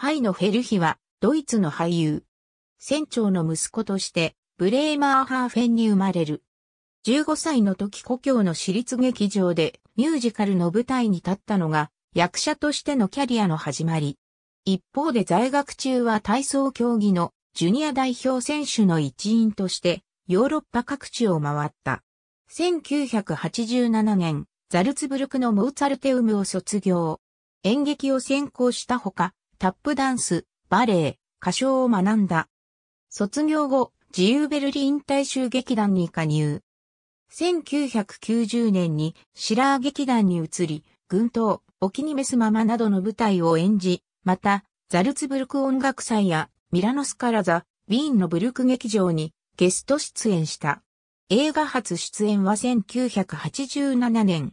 ハイのフェルヒは、ドイツの俳優。船長の息子として、ブレーマーハーフェンに生まれる。15歳の時故郷の私立劇場でミュージカルの舞台に立ったのが役者としてのキャリアの始まり。一方で在学中は体操競技のジュニア代表選手の一員としてヨーロッパ各地を回った。1987年、ザルツブルクのモーツァルテウムを卒業。演劇を専攻したほか、タップダンス、バレエ、歌唱を学んだ。卒業後、自由ベルリン大衆劇団に加入。1990年にシラー劇団に移り、軍刀、お気に召すままなどの舞台を演じ、また、ザルツブルク音楽祭やミラノスカラザ、ウィーンのブルク劇場にゲスト出演した。映画初出演は1987年。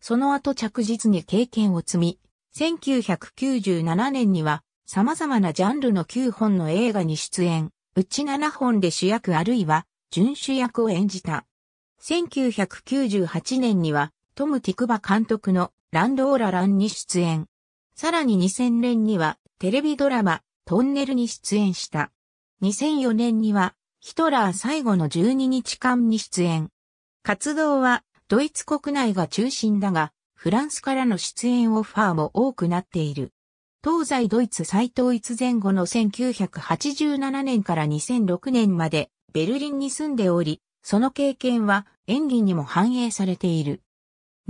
その後着実に経験を積み、1997年には様々なジャンルの9本の映画に出演、うち7本で主役あるいは準主役を演じた。1998年にはトム・ティクバ監督のランドーラランに出演。さらに2000年にはテレビドラマトンネルに出演した。2004年にはヒトラー最後の12日間に出演。活動はドイツ国内が中心だが、フランスからの出演オファーも多くなっている。東西ドイツ再統一前後の1987年から2006年までベルリンに住んでおり、その経験は演技にも反映されている。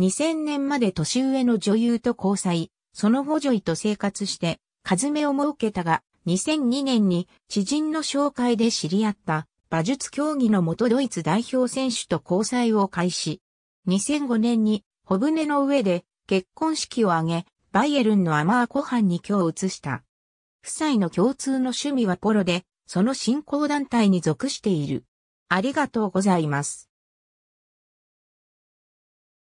2000年まで年上の女優と交際、その後女医と生活して、ズ目を設けたが、2002年に知人の紹介で知り合った馬術競技の元ドイツ代表選手と交際を開始。2005年に小舟の上で結婚式を挙げ、バイエルンのアマー湖畔に居を移した。夫妻の共通の趣味はポロで、その信仰団体に属している。ありがとうございます。